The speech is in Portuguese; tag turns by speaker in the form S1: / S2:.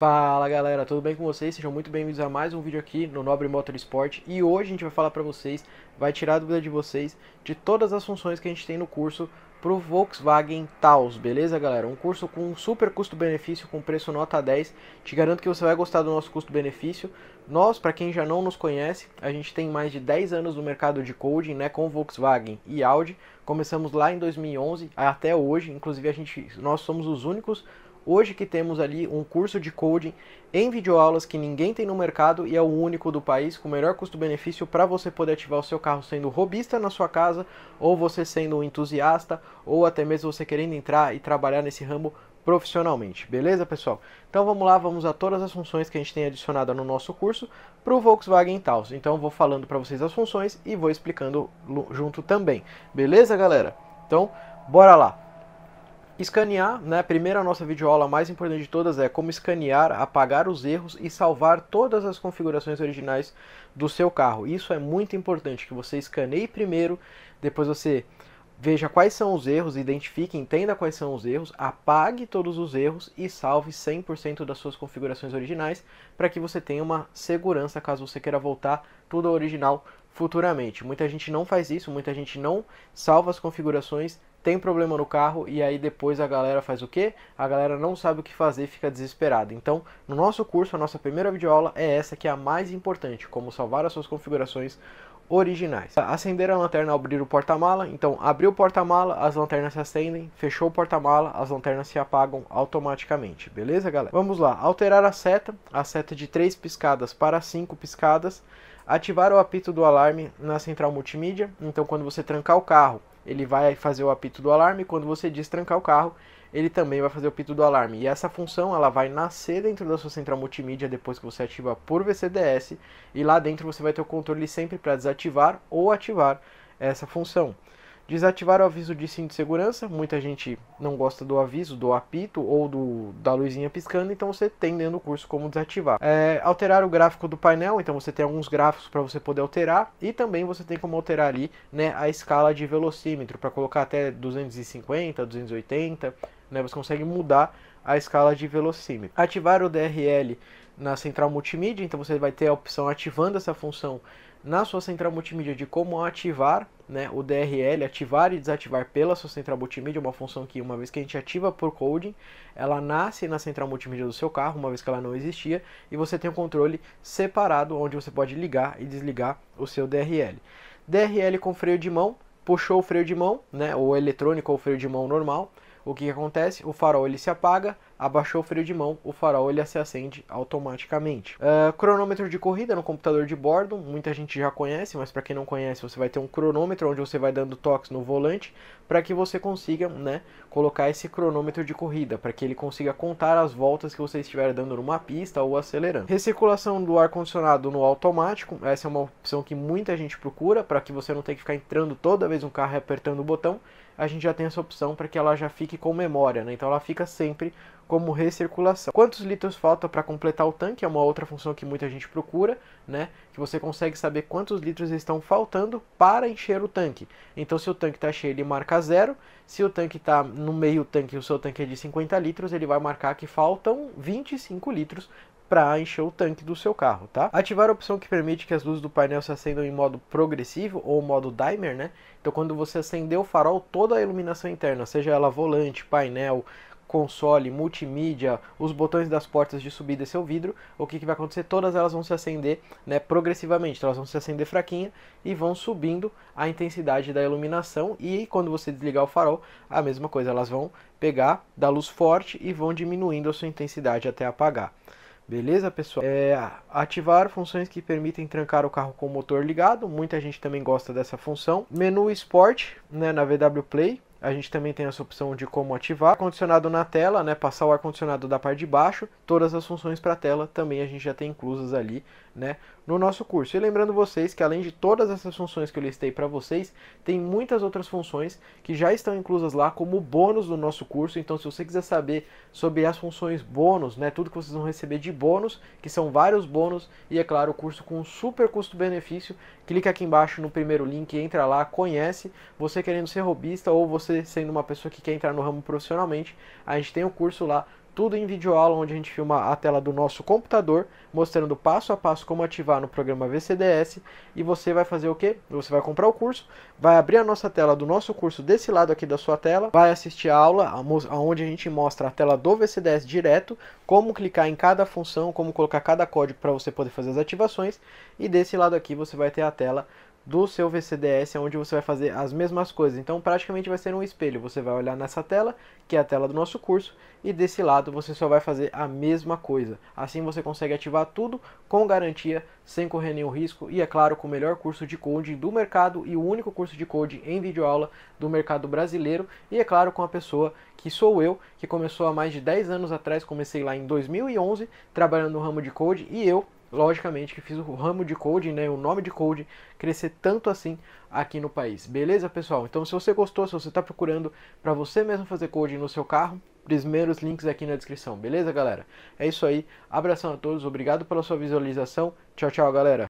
S1: Fala galera, tudo bem com vocês? Sejam muito bem-vindos a mais um vídeo aqui no Nobre Motorsport e hoje a gente vai falar para vocês, vai tirar a dúvida de vocês de todas as funções que a gente tem no curso pro Volkswagen Taos, beleza galera? Um curso com super custo-benefício, com preço nota 10, te garanto que você vai gostar do nosso custo-benefício. Nós, para quem já não nos conhece, a gente tem mais de 10 anos no mercado de coding, né, com Volkswagen e Audi, começamos lá em 2011 até hoje, inclusive a gente, nós somos os únicos Hoje que temos ali um curso de coding em videoaulas que ninguém tem no mercado e é o único do país com o melhor custo-benefício para você poder ativar o seu carro sendo robista na sua casa ou você sendo um entusiasta ou até mesmo você querendo entrar e trabalhar nesse ramo profissionalmente, beleza pessoal? Então vamos lá, vamos a todas as funções que a gente tem adicionada no nosso curso para o Volkswagen Taos. Então vou falando para vocês as funções e vou explicando junto também, beleza galera? Então bora lá! Escanear, né? Primeiro a nossa videoaula mais importante de todas é como escanear, apagar os erros e salvar todas as configurações originais do seu carro. Isso é muito importante que você escaneie primeiro, depois você veja quais são os erros, identifique, entenda quais são os erros, apague todos os erros e salve 100% das suas configurações originais para que você tenha uma segurança caso você queira voltar tudo ao original futuramente. Muita gente não faz isso, muita gente não salva as configurações tem problema no carro e aí depois a galera faz o quê? A galera não sabe o que fazer e fica desesperada. Então, no nosso curso, a nossa primeira videoaula é essa que é a mais importante, como salvar as suas configurações originais. Acender a lanterna abrir o porta-mala, então abriu o porta-mala, as lanternas se acendem, fechou o porta-mala, as lanternas se apagam automaticamente, beleza galera? Vamos lá, alterar a seta, a seta de 3 piscadas para 5 piscadas, ativar o apito do alarme na central multimídia, então quando você trancar o carro, ele vai fazer o apito do alarme. Quando você destrancar o carro, ele também vai fazer o apito do alarme. E essa função ela vai nascer dentro da sua central multimídia depois que você ativa por VCDS. E lá dentro você vai ter o controle sempre para desativar ou ativar essa função. Desativar o aviso de cinto de segurança, muita gente não gosta do aviso, do apito ou do, da luzinha piscando, então você tem dentro do curso como desativar. É, alterar o gráfico do painel, então você tem alguns gráficos para você poder alterar e também você tem como alterar ali né, a escala de velocímetro para colocar até 250, 280, né, você consegue mudar a escala de velocímetro. Ativar o DRL na central multimídia, então você vai ter a opção ativando essa função na sua central multimídia de como ativar né, o DRL, ativar e desativar pela sua central multimídia, uma função que, uma vez que a gente ativa por coding, ela nasce na central multimídia do seu carro, uma vez que ela não existia, e você tem um controle separado onde você pode ligar e desligar o seu DRL. DRL com freio de mão, puxou o freio de mão, né, ou eletrônico ou freio de mão normal, o que, que acontece? O farol ele se apaga, abaixou o freio de mão, o farol ele se acende automaticamente. Uh, cronômetro de corrida no computador de bordo, muita gente já conhece, mas para quem não conhece, você vai ter um cronômetro onde você vai dando toques no volante para que você consiga, né, colocar esse cronômetro de corrida, para que ele consiga contar as voltas que você estiver dando numa pista ou acelerando. Recirculação do ar condicionado no automático, essa é uma opção que muita gente procura para que você não tenha que ficar entrando toda vez um carro e apertando o botão. A gente já tem essa opção para que ela já fique com memória, né? Então ela fica sempre como recirculação. Quantos litros falta para completar o tanque é uma outra função que muita gente procura, né? Que você consegue saber quantos litros estão faltando para encher o tanque. Então, se o tanque está cheio, ele marca zero. Se o tanque está no meio tanque e o seu tanque é de 50 litros, ele vai marcar que faltam 25 litros para encher o tanque do seu carro, tá? Ativar a opção que permite que as luzes do painel se acendam em modo progressivo ou modo dimmer, né? Então quando você acender o farol, toda a iluminação interna, seja ela volante, painel, console, multimídia, os botões das portas de subida e seu vidro, o que, que vai acontecer? Todas elas vão se acender né, progressivamente, então elas vão se acender fraquinha e vão subindo a intensidade da iluminação e quando você desligar o farol, a mesma coisa, elas vão pegar da luz forte e vão diminuindo a sua intensidade até apagar. Beleza, pessoal? É, ativar funções que permitem trancar o carro com o motor ligado. Muita gente também gosta dessa função. Menu Sport né, na VW Play a gente também tem essa opção de como ativar. Ar-condicionado na tela, né, passar o ar-condicionado da parte de baixo, todas as funções para a tela também a gente já tem inclusas ali né, no nosso curso. E lembrando vocês que além de todas essas funções que eu listei para vocês, tem muitas outras funções que já estão inclusas lá como bônus do nosso curso. Então se você quiser saber sobre as funções bônus, né, tudo que vocês vão receber de bônus, que são vários bônus, e é claro, o curso com super custo-benefício, clica aqui embaixo no primeiro link, entra lá, conhece, você querendo ser robista ou você você sendo uma pessoa que quer entrar no ramo profissionalmente, a gente tem um curso lá, tudo em vídeo aula, onde a gente filma a tela do nosso computador, mostrando passo a passo como ativar no programa VCDS. E você vai fazer o que? Você vai comprar o curso, vai abrir a nossa tela do nosso curso desse lado aqui da sua tela, vai assistir a aula, onde a gente mostra a tela do VCDS direto, como clicar em cada função, como colocar cada código para você poder fazer as ativações. E desse lado aqui você vai ter a tela do seu VCDS, é onde você vai fazer as mesmas coisas. Então, praticamente vai ser um espelho. Você vai olhar nessa tela, que é a tela do nosso curso, e desse lado você só vai fazer a mesma coisa. Assim você consegue ativar tudo com garantia, sem correr nenhum risco e, é claro, com o melhor curso de coding do mercado e o único curso de coding em videoaula do mercado brasileiro. E, é claro, com a pessoa que sou eu, que começou há mais de 10 anos atrás, comecei lá em 2011 trabalhando no ramo de code e eu logicamente, que fiz o ramo de coding, né, o nome de coding, crescer tanto assim aqui no país. Beleza, pessoal? Então, se você gostou, se você está procurando para você mesmo fazer coding no seu carro, primeiros links aqui na descrição. Beleza, galera? É isso aí. Abração a todos. Obrigado pela sua visualização. Tchau, tchau, galera.